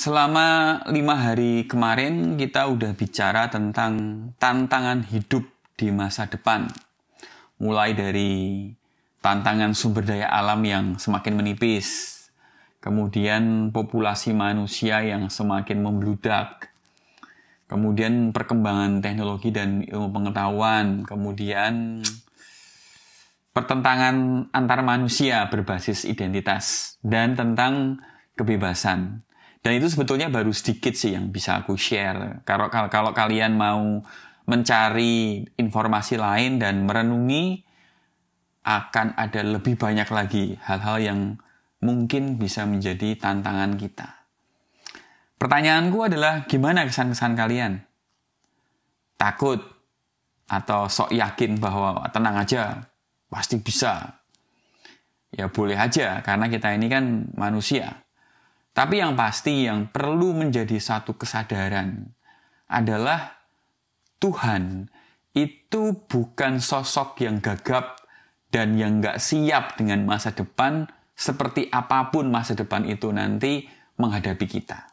Selama lima hari kemarin kita udah bicara tentang tantangan hidup di masa depan. Mulai dari tantangan sumber daya alam yang semakin menipis, kemudian populasi manusia yang semakin membludak, kemudian perkembangan teknologi dan ilmu pengetahuan, kemudian pertentangan antar manusia berbasis identitas, dan tentang kebebasan. Dan itu sebetulnya baru sedikit sih yang bisa aku share. Kalau kalau kalian mau mencari informasi lain dan merenungi akan ada lebih banyak lagi hal-hal yang mungkin bisa menjadi tantangan kita. Pertanyaanku adalah gimana kesan-kesan kalian? Takut atau sok yakin bahwa tenang aja, pasti bisa. Ya boleh aja karena kita ini kan manusia. Tapi yang pasti yang perlu menjadi satu kesadaran adalah Tuhan itu bukan sosok yang gagap dan yang nggak siap dengan masa depan seperti apapun masa depan itu nanti menghadapi kita.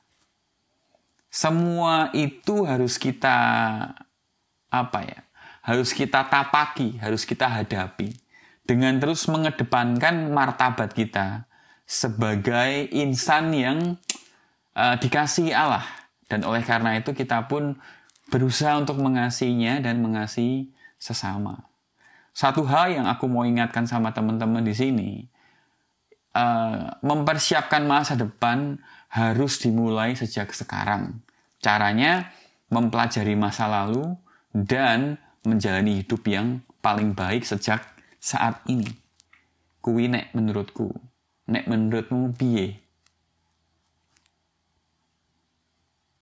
Semua itu harus kita apa ya? Harus kita tapaki, harus kita hadapi dengan terus mengedepankan martabat kita, sebagai insan yang uh, eh, dikasih Allah dan oleh karena itu kita pun berusaha untuk mengasihinya dan mengasihi sesama. Satu hal yang aku mau ingatkan sama teman-teman di sini, uh, mempersiapkan masa depan harus dimulai sejak sekarang. Caranya mempelajari masa lalu dan menjalani hidup yang paling baik sejak saat ini. Kuwi nek menurutku. អ្នកមិនរត់នោះវា